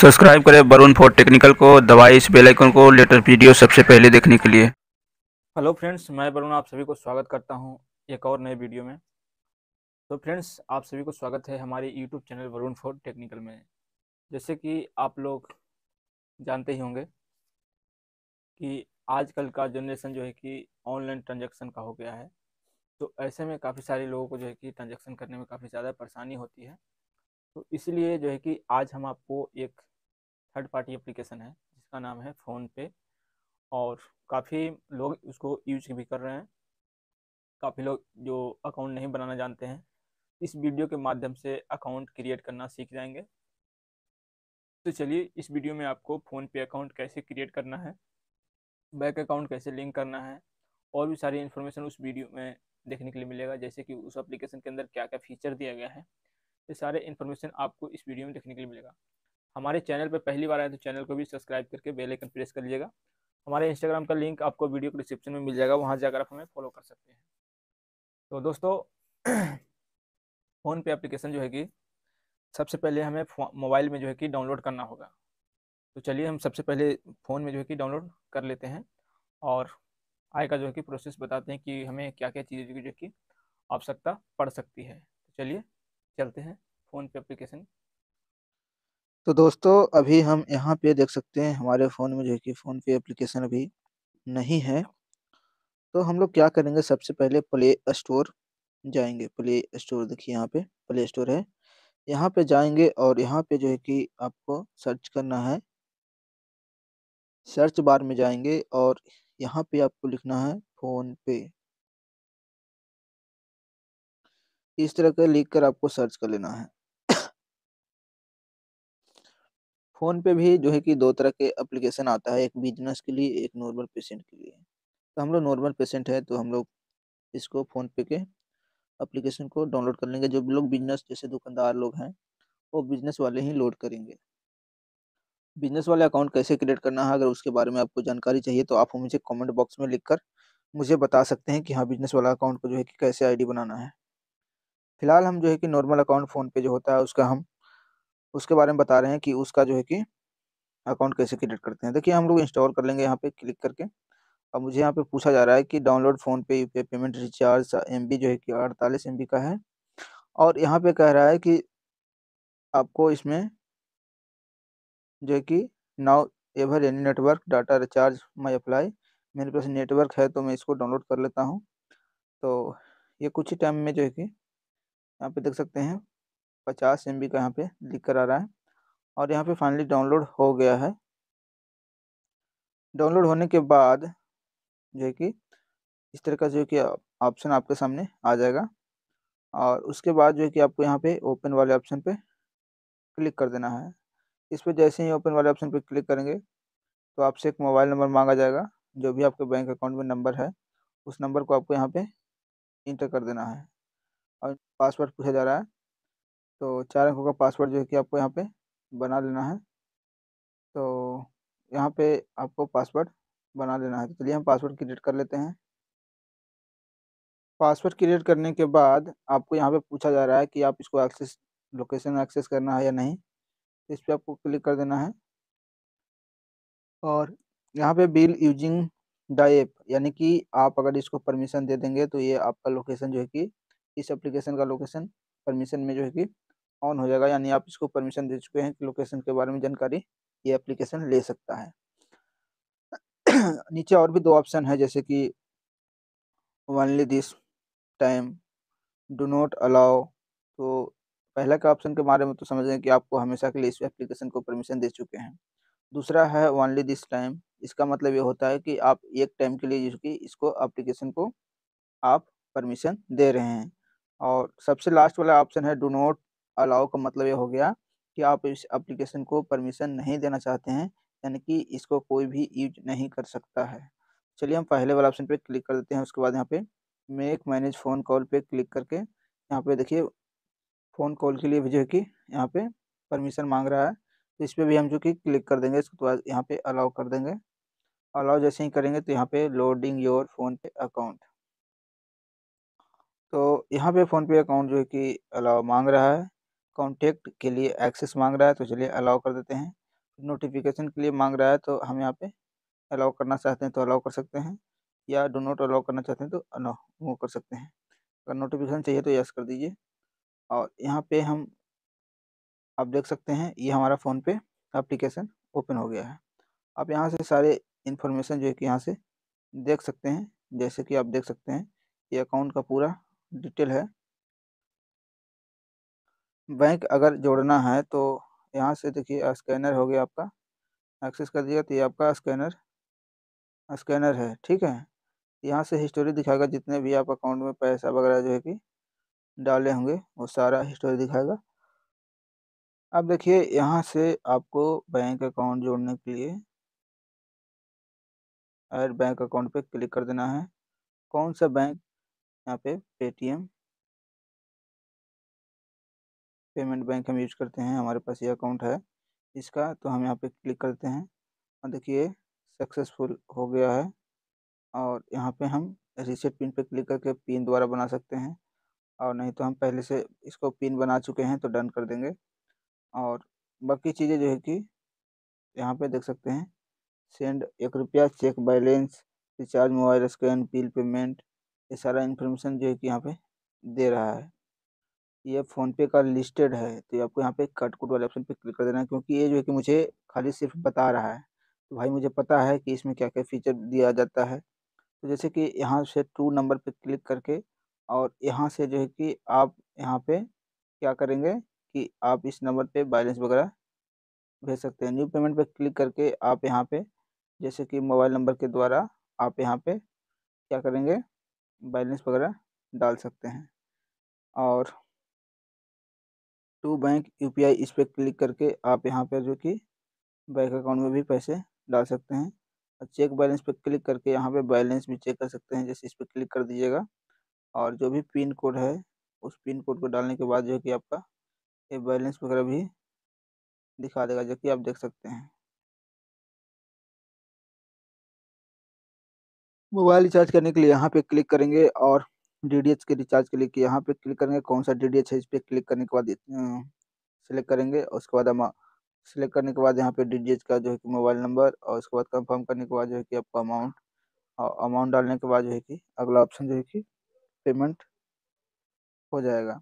subscribe करें Varun four technical को दबाए इस बेल आइकन को लेटेस्ट वीडियो सबसे पहले देखने के लिए हेलो फ्रेंड्स मैं वरुण आप सभी को स्वागत करता हूं एक और नए वीडियो में तो फ्रेंड्स आप सभी को स्वागत है हमारे YouTube channel Varun four technical में जैसे कि आप लोग जानते ही होंगे कि आजकल का जनरेशन जो है कि ऑनलाइन ट्रांजेक्शन का हो गया है तो ऐसे में काफ़ी सारे लोगों को जो है कि ट्रांजेक्शन करने में काफ़ी ज़्यादा परेशानी होती है तो इसलिए जो है कि आज हम आपको एक थर्ड पार्टी एप्लीकेशन है जिसका नाम है फ़ोनपे और काफ़ी लोग उसको यूज भी कर रहे हैं काफ़ी लोग जो अकाउंट नहीं बनाना जानते हैं इस वीडियो के माध्यम से अकाउंट क्रिएट करना सीख जाएंगे तो चलिए इस वीडियो में आपको फ़ोनपे अकाउंट कैसे क्रिएट करना है बैंक अकाउंट कैसे लिंक करना है और भी सारी इन्फॉर्मेशन उस वीडियो में देखने के लिए मिलेगा जैसे कि उस एप्लीकेशन के अंदर क्या क्या फ़ीचर दिया गया है ये सारे इन्फॉर्मेशन आपको इस वीडियो में देखने के लिए मिलेगा हमारे चैनल पर पहली बार आए तो चैनल को भी सब्सक्राइब करके बेल आइकन प्रेस कर लीजिएगा हमारे इंस्टाग्राम का लिंक आपको वीडियो को डिस्क्रिप्शन में मिल जाएगा वहाँ जाकर आप हमें फॉलो कर सकते हैं तो दोस्तों फ़ोन पे एप्लीकेशन जो है कि सबसे पहले हमें मोबाइल में जो है कि डाउनलोड करना होगा तो चलिए हम सबसे पहले फ़ोन में जो है कि डाउनलोड कर लेते हैं और आय का जो है कि प्रोसेस बताते हैं कि हमें क्या क्या चीज़ें जो है कि आवश्यकता पड़ सकती है तो चलिए चलते हैं फ़ोन पे एप्लीकेशन तो दोस्तों अभी हम यहाँ पे देख सकते हैं हमारे फ़ोन में जो है कि फ़ोन पे एप्लीकेशन अभी नहीं है तो हम लोग क्या करेंगे सबसे पहले प्ले स्टोर जाएंगे प्ले स्टोर देखिए यहाँ पे प्ले स्टोर है यहाँ पे जाएंगे और यहाँ पे जो है कि आपको सर्च करना है सर्च बार में जाएंगे और यहाँ पे आपको लिखना है फ़ोन पे इस तरह का लिख कर आपको सर्च कर लेना है फ़ोन पे भी जो है कि दो तरह के एप्लीकेशन आता है एक बिजनेस के लिए एक नॉर्मल पेशेंट के लिए तो हम लोग नॉर्मल पेशेंट है तो हम लोग इसको फ़ोन पे के एप्लीकेशन को डाउनलोड कर लेंगे जो लोग बिजनेस जैसे दुकानदार लोग हैं वो बिजनेस वाले ही लोड करेंगे बिजनेस वाले अकाउंट कैसे क्रिएट करना है अगर उसके बारे में आपको जानकारी चाहिए तो आप मुझे कमेंट बॉक्स में लिखकर मुझे बता सकते हैं कि हाँ बिजनेस वाला अकाउंट को जो है कि कैसे आईडी बनाना है फिलहाल हम जो है कि नॉर्मल अकाउंट फ़ोन पे जो होता है उसका हम उसके बारे में बता रहे हैं कि उसका जो है कि अकाउंट कैसे क्रिएट करते हैं देखिए हम लोग इंस्टॉल कर लेंगे यहाँ पे क्लिक करके अब मुझे यहाँ पे पूछा जा रहा है कि डाउनलोड फ़ोन पे यू पेमेंट रिचार्ज एम जो है कि अड़तालीस एम का है और यहाँ पे कह रहा है कि आपको इसमें जो है कि now ever any network data recharge my apply मेरे पास नेटवर्क है तो मैं इसको डाउनलोड कर लेता हूँ तो ये कुछ ही टाइम में जो है कि यहाँ पे देख सकते हैं पचास एम का यहाँ पे लिख कर आ रहा है और यहाँ पे फाइनली डाउनलोड हो गया है डाउनलोड होने के बाद जो है कि इस तरह का जो कि ऑप्शन आपके सामने आ जाएगा और उसके बाद जो है कि आपको यहाँ पे ओपन वाले ऑप्शन पे क्लिक कर देना है इस पर जैसे ही ओपन वाले ऑप्शन पे क्लिक करेंगे तो आपसे एक मोबाइल नंबर मांगा जाएगा जो भी आपके बैंक अकाउंट में नंबर है उस नंबर को आपको यहाँ पे इंटर कर देना है और पासवर्ड पूछा जा रहा है तो चार अंकों का पासवर्ड जो है कि आपको यहाँ पे बना लेना है तो यहाँ पे आपको पासवर्ड बना लेना है तो चलिए हम पासवर्ड क्रिएट कर लेते हैं पासवर्ड क्रिएट करने के बाद आपको यहाँ पे पूछा जा रहा है कि आप इसको एक्सेस लोकेशन एक्सेस करना है या नहीं तो इस पर आपको क्लिक कर देना है और यहाँ पे बिल यूजिंग डाइप यानी कि आप अगर इसको परमिशन दे देंगे तो ये आपका लोकेशन जो है कि इस एप्लीकेशन का लोकेशन परमिशन में जो है कि ऑन हो जाएगा यानी आप इसको परमिशन दे चुके हैं कि लोकेशन के बारे में जानकारी ये एप्लीकेशन ले सकता है नीचे और भी दो ऑप्शन है जैसे कि only this time do not allow तो पहला के ऑप्शन के बारे में तो समझ लें कि आपको हमेशा के लिए इस एप्लीकेशन को परमिशन दे चुके हैं दूसरा है ओनली दिस टाइम इसका मतलब ये होता है कि आप एक टाइम के लिए जिसकी इसको एप्लीकेशन को आप परमिशन दे रहे हैं और सबसे लास्ट वाला ऑप्शन है डू नॉट अलाउ का मतलब ये हो गया कि आप इस एप्लीकेशन को परमिशन नहीं देना चाहते हैं यानी कि इसको कोई भी यूज नहीं कर सकता है चलिए हम पहले वाला ऑप्शन पे क्लिक कर देते हैं उसके बाद यहाँ पे मेक मैनेज फ़ोन कॉल पे क्लिक करके यहाँ पे देखिए फ़ोन कॉल के लिए भी जो है कि यहाँ पे परमिशन मांग रहा है तो इस पर भी हम जो कि क्लिक कर देंगे इसके बाद यहाँ पे अलाउ कर देंगे अलाउ जैसे ही करेंगे तो यहाँ पे loading your PhonePe account तो यहाँ पे फ़ोनपे अकाउंट जो है कि अलाउ मांग रहा है कॉन्टेक्ट के लिए एक्सेस मांग रहा है तो चलिए अलाउ कर देते हैं नोटिफिकेशन के लिए मांग रहा है तो हम यहाँ पे अलाउ करना चाहते हैं तो अलाउ कर सकते हैं या डो नोट अलाउ करना चाहते हैं तो अनो वो कर सकते हैं अगर नोटिफिकेशन चाहिए तो यस कर दीजिए और यहाँ पे हम आप देख सकते हैं ये हमारा फ़ोनपे अप्लीकेशन ओपन हो गया है आप यहाँ से सारे इन्फॉर्मेशन जो है कि यहाँ से देख सकते हैं जैसे कि आप देख सकते हैं ये अकाउंट का पूरा डिटेल है बैंक अगर जोड़ना है तो यहाँ से देखिए स्कैनर हो गया आपका एक्सेस कर दिया तो ये आपका स्कैनर स्कैनर है ठीक है यहाँ से हिस्टोरी दिखाएगा जितने भी आप अकाउंट में पैसा वगैरह जो है कि डाले होंगे वो सारा हिस्टोरी दिखाएगा अब देखिए यहाँ से आपको बैंक अकाउंट जोड़ने के लिए एड बैंक अकाउंट पे क्लिक कर देना है कौन सा बैंक यहाँ पे पेटीएम पेमेंट बैंक हम यूज करते हैं हमारे पास ये अकाउंट है इसका तो हम यहाँ पे क्लिक करते हैं और देखिए सक्सेसफुल हो गया है और यहाँ पे हम रीसेट पिन पे क्लिक करके पिन द्वारा बना सकते हैं और नहीं तो हम पहले से इसको पिन बना चुके हैं तो डन कर देंगे और बाकी चीज़ें जो है कि यहाँ पे देख सकते हैं सेंड एक रुपया check balance recharge mobile scan bill payment ये सारा इन्फॉर्मेशन जो है कि यहाँ पे दे रहा है ये फ़ोन पे का लिस्टेड है तो ये आपको यहाँ पे कट कुट वाले ऑप्शन पे क्लिक कर देना है क्योंकि ये जो है कि मुझे खाली सिर्फ बता रहा है तो भाई मुझे पता है कि इसमें क्या क्या फीचर दिया जाता है तो जैसे कि यहाँ से टू नंबर पे क्लिक करके और यहाँ से जो है कि आप यहाँ पे क्या करेंगे कि आप इस नंबर पर बैलेंस वगैरह भेज सकते हैं न्यू पेमेंट पे क्लिक करके आप यहाँ पर जैसे कि मोबाइल नंबर के द्वारा आप यहाँ पे क्या करेंगे बैलेंस वगैरह डाल सकते हैं और टू बैंक यूपीआई इस पर क्लिक करके आप यहाँ पर जो कि बैंक अकाउंट में भी पैसे डाल सकते हैं और चेक बैलेंस पर क्लिक करके यहाँ पे बैलेंस भी चेक कर सकते हैं जैसे इस पर क्लिक कर दीजिएगा और जो भी पिन कोड है उस पिन कोड को डालने के बाद जो कि आपका ये बैलेंस वगैरह भी दिखा देगा जो कि आप देख सकते हैं मोबाइल रिचार्ज करने के लिए यहाँ पे क्लिक करेंगे और डीडीएच के रिचार्ज के लिए यहाँ पे क्लिक करेंगे कौन सा डीडीएच है इस पर क्लिक करने के बाद सिलेक्ट करेंगे और उसके बाद हम सिलेक्ट करने के बाद यहाँ पे डीडीएच का जो है कि मोबाइल नंबर और उसके बाद कंफर्म करने के बाद जो है कि आपका अमाउंट और अमाउंट डालने के बाद जो है कि अगला ऑप्शन जो है कि पेमेंट हो जाएगा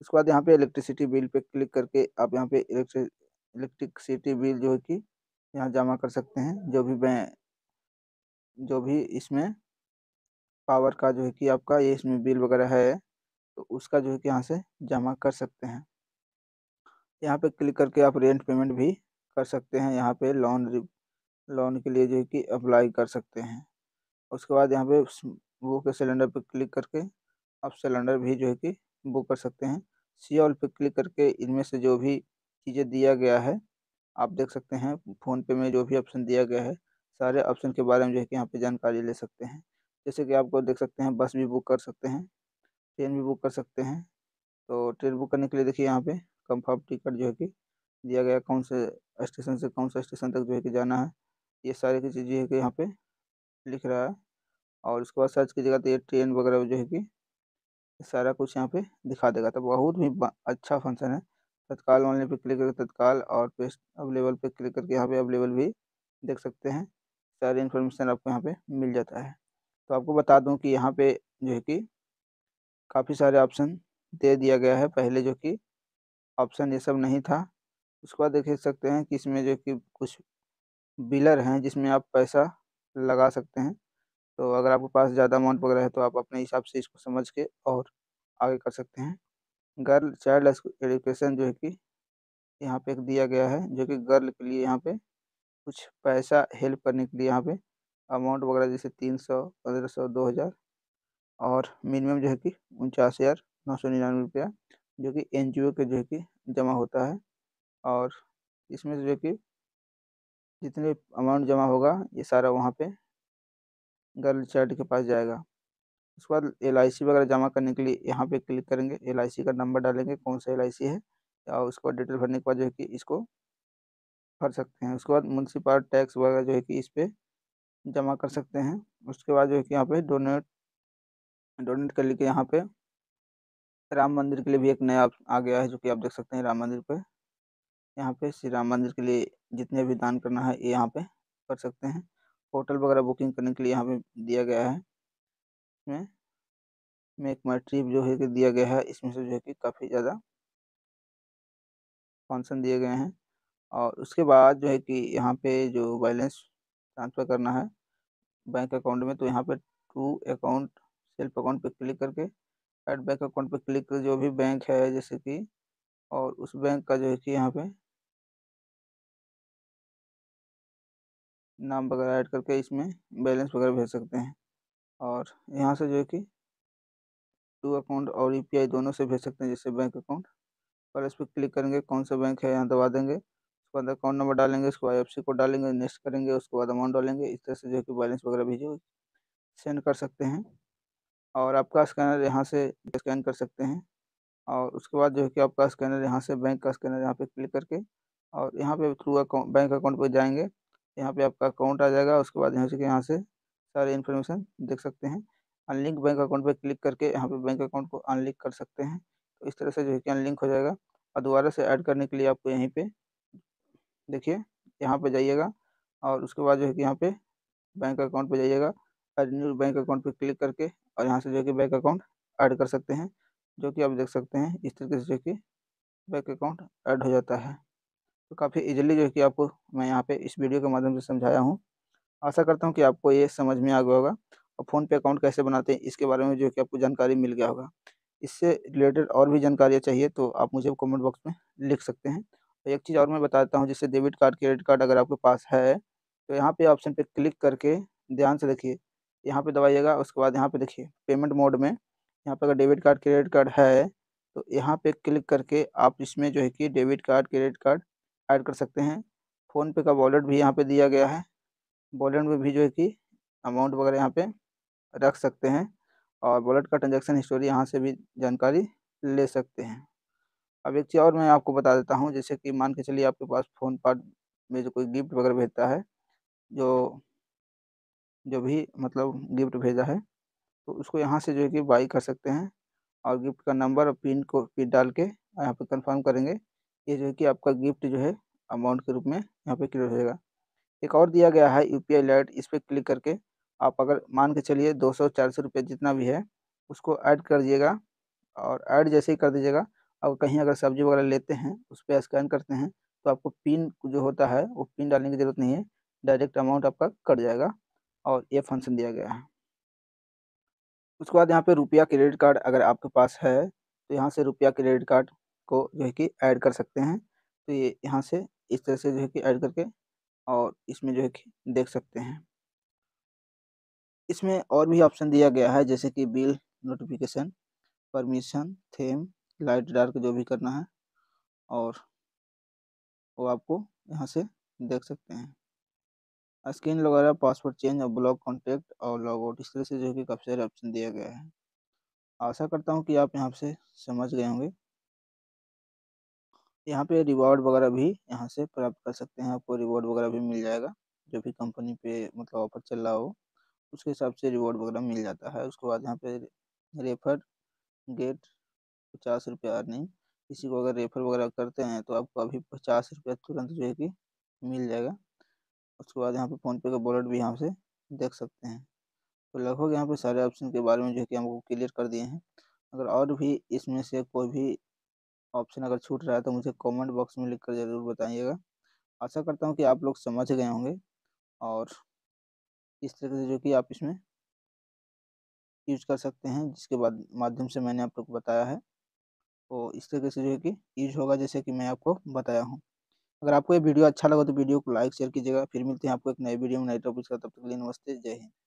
उसके बाद यहाँ पे इलेक्ट्रिसिटी बिल पे क्लिक करके आप यहाँ पे इलेक्ट्रिसिटी बिल जो है कि यहाँ जमा कर सकते हैं जो भी बैंक जो भी इसमें पावर का जो है कि आपका ये इसमें बिल वगैरह है तो उसका जो है कि यहाँ से जमा कर सकते हैं यहाँ पे क्लिक करके आप रेंट पेमेंट भी कर सकते हैं यहाँ पे लोन लोन के लिए जो है कि अप्लाई कर सकते हैं उसके बाद यहाँ पे वो के सिलेंडर पे क्लिक करके आप सिलेंडर भी जो है कि बुक कर सकते हैं सी ऑल पर क्लिक करके इनमें से जो भी चीज़ें दिया गया है आप देख सकते हैं फ़ोनपे में जो भी ऑप्शन दिया गया है सारे ऑप्शन के बारे में जो है कि यहाँ पे जानकारी ले सकते हैं जैसे कि आपको देख सकते हैं बस भी बुक कर सकते हैं ट्रेन भी बुक कर सकते हैं तो ट्रेन बुक करने के लिए देखिए यहाँ पे कंफर्म टिकट जो है कि दिया गया कौन से स्टेशन से कौन सा स्टेशन तक जो है कि जाना है ये सारी की चीज़ जो है कि यहाँ पर लिख रहा है और उसके बाद सर्च कीजिएगा तो ये ट्रेन वगैरह जो है कि सारा कुछ यहाँ पर दिखा देगा तो बहुत ही अच्छा फंक्शन है तत्काल ऑनलाइन पे क्लिक करके तत्काल और पेस्ट अवेलेबल पे क्लिक करके यहाँ पे अवेलेबल भी देख सकते हैं सारी इन्फॉर्मेशन आपको यहाँ पे मिल जाता है तो आपको बता दूँ कि यहाँ पे जो है कि काफ़ी सारे ऑप्शन दे दिया गया है पहले जो कि ऑप्शन ये सब नहीं था उसके बाद देख सकते हैं कि इसमें जो कि कुछ बिलर हैं जिसमें आप पैसा लगा सकते हैं तो अगर आपके पास ज़्यादा अमाउंट वगैरह है तो आप अपने हिसाब से इसको समझ के और आगे कर सकते हैं गर्ल चाइल्ड एजुकेशन जो है कि यहाँ पे दिया गया है जो कि गर्ल के लिए यहाँ पे कुछ पैसा हेल्प करने के लिए यहाँ पे अमाउंट वगैरह जैसे तीन सौ पंद्रह सौ दो हज़ार और मिनिमम जो है कि उनचास हज़ार नौ सौ निन्यानवे रुपया जो कि एन के जो है कि जमा होता है और इसमें जो है कि जितने अमाउंट जमा होगा ये सारा वहाँ पे गर्ल चाइल्ड के पास जाएगा उसके बाद एल वगैरह जमा करने के लिए यहाँ पे क्लिक करेंगे एल का नंबर डालेंगे कौन सा एल है और उसको डिटेल भरने के बाद जो है कि इसको कर सकते हैं उसके बाद म्यूनसिपल टैक्स वगैरह जो है कि इस पर जमा कर सकते हैं उसके बाद जो है कि यहाँ पे डोनेट डोनेट कर लेके यहाँ पे राम मंदिर के लिए भी एक नया आ गया है जो कि आप देख सकते हैं राम मंदिर पे यहाँ पे श्री राम मंदिर के लिए जितने भी दान करना है ये यहाँ पे कर सकते हैं होटल वगैरह बुकिंग करने के लिए यहाँ पे दिया गया है इसमें मेक माई ट्रिप जो है कि दिया गया है इसमें से जो है कि काफ़ी ज़्यादा फंक्शन दिए गए हैं और उसके बाद जो है कि यहाँ पे जो बैलेंस ट्रांसफ़र करना है बैंक अकाउंट में तो यहाँ पे टू अकाउंट सेल्फ अकाउंट पे क्लिक करके एड बैंक अकाउंट पे क्लिक कर जो भी बैंक है जैसे कि और उस बैंक का जो है कि यहाँ पे नाम वगैरह ऐड करके इसमें बैलेंस वगैरह भेज सकते हैं और यहाँ से जो है कि टू अकाउंट और यू e दोनों से भेज सकते हैं जैसे बैंक अकाउंट पर इस पर क्लिक करेंगे कौन सा बैंक है यहाँ दबा देंगे बाद अकाउंट नंबर डालेंगे उसके बाद एफ को डालेंगे नेक्स्ट करेंगे उसके बाद अमाउंट डालेंगे इस तरह से जो कि बैलेंस वगैरह भेजो सेंड कर सकते हैं और आपका स्कैनर यहाँ से स्कैन कर सकते हैं और उसके बाद जो है कि आपका स्कैनर यहाँ से बैंक का स्कैनर यहाँ पे क्लिक करके और यहाँ पे थ्रू अकाउंट बैंक अकाउंट पे जाएंगे यहाँ पे आपका अकाउंट आ जाएगा उसके बाद यहाँ से यहाँ से सारे इन्फॉर्मेशन देख सकते हैं अनलिंक बैंक अकाउंट पे क्लिक करके यहाँ पे बैंक अकाउंट को अनलिंक कर सकते हैं तो इस तरह से जो है कि अनलिंक हो जाएगा और दोबारा से ऐड करने के लिए आपको यहीं पर देखिए यहाँ पे जाइएगा और उसके बाद जो है कि यहाँ पे बैंक अकाउंट पे जाइएगा और न्यू बैंक अकाउंट पे क्लिक करके और यहाँ से जो है कि बैंक अकाउंट ऐड कर सकते हैं जो कि आप देख सकते हैं इस तरीके से जो कि बैंक अकाउंट ऐड हो जाता है तो काफ़ी इजीली जो है कि आपको मैं यहाँ पे इस वीडियो के माध्यम से समझाया हूँ आशा करता हूँ कि आपको ये समझ में आ गया होगा और फ़ोनपे अकाउंट कैसे बनाते हैं इसके बारे में जो कि आपको जानकारी मिल गया होगा इससे रिलेटेड और भी जानकारियाँ चाहिए तो आप मुझे कमेंट बॉक्स में लिख सकते हैं तो एक चीज़ और मैं बताता हूँ जैसे डेबिट कार्ड क्रेडिट कार्ड अगर आपके पास है तो यहाँ पे ऑप्शन पे क्लिक करके ध्यान से देखिए यहाँ पे दबाइएगा उसके बाद यहाँ पे देखिए पेमेंट मोड में यहाँ पे अगर डेबिट कार्ड क्रेडिट कार्ड है तो यहाँ पे क्लिक करके आप इसमें जो है कि debit card credit card add कर सकते हैं फ़ोनपे का वॉलेट भी यहाँ पर दिया गया है वॉलेट में भी जो है कि अमाउंट वगैरह यहाँ पर रख सकते हैं और वॉलेट का ट्रांजेक्शन हिस्टोरी यहाँ से भी जानकारी ले सकते हैं अब एक चीज़ और मैं आपको बता देता हूँ जैसे कि मान के चलिए आपके पास फ़ोन पार्ट में जो कोई गिफ्ट वगैरह भेजता है जो जो भी मतलब गिफ्ट भेजा है तो उसको यहाँ से जो है कि बाई कर सकते हैं और गिफ्ट का नंबर और पिन को पिन डाल के यहाँ पर कन्फर्म करेंगे ये जो है कि आपका गिफ्ट जो है अमाउंट के रूप में यहाँ पे क्लियर हो जाएगा एक और दिया गया है यू पी आई इस पर क्लिक करके आप अगर मान के चलिए दो सौ चार सौ जितना भी है उसको ऐड कर दिएगा और ऐड जैसे ही कर दीजिएगा और कहीं अगर सब्जी वगैरह लेते हैं उस पर स्कैन करते हैं तो आपको पिन जो होता है वो पिन डालने की ज़रूरत नहीं है डायरेक्ट अमाउंट आपका कट जाएगा और ये फंक्शन दिया गया है उसके बाद यहाँ पे रुपया क्रेडिट कार्ड अगर आपके पास है तो यहाँ से रुपया क्रेडिट कार्ड को जो है कि ऐड कर सकते हैं तो ये यहाँ से इस तरह से जो है कि ऐड करके और इसमें जो है कि देख सकते हैं इसमें और भी ऑप्शन दिया गया है जैसे कि bill notification permission theme light dark जो भी करना है और वो आपको यहाँ से देख सकते हैं स्क्रीन वगैरह पासवर्ड चेंज और ब्लॉक कॉन्टेक्ट और लॉग आउट इस तरह से जो कि काफ़ी सारे ऑप्शन दिया गया है आशा करता हूँ कि आप यहाँ से समझ गए होंगे यहाँ पे रिवॉर्ड वगैरह भी यहाँ से प्राप्त कर सकते हैं आपको रिवॉर्ड वगैरह भी मिल जाएगा जो भी कंपनी पे मतलब ऑफर चल रहा हो उसके हिसाब से रिवॉर्ड वगैरह मिल जाता है उसके बाद यहाँ पे रेफर गेट पचास रुपया नहीं किसी को अगर रेफर वगैरह करते हैं तो आपको अभी पचास रुपया तुरंत जो है कि मिल जाएगा उसके बाद यहाँ पे फ़ोनपे का बॉलेट भी यहाँ से देख सकते हैं तो लगभग यहाँ पे सारे ऑप्शन के बारे में जो है कि हमको क्लियर कर दिए हैं अगर और भी इसमें से कोई भी ऑप्शन अगर छूट रहा है तो मुझे कमेंट बॉक्स में लिखकर ज़रूर बताइएगा आशा करता हूँ कि आप लोग समझ गए होंगे और इस तरीके से जो कि आप इसमें यूज कर सकते हैं जिसके बाद माध्यम से मैंने आप लोग को बताया है तो इस तरीके से जो है कि यूज होगा जैसे कि मैं आपको बताया हूँ अगर आपको ये वीडियो अच्छा लगा तो वीडियो को लाइक शेयर कीजिएगा फिर मिलते हैं आपको एक नए वीडियो में नए टॉपिक का तब तक के लिए नमस्ते जय हिंद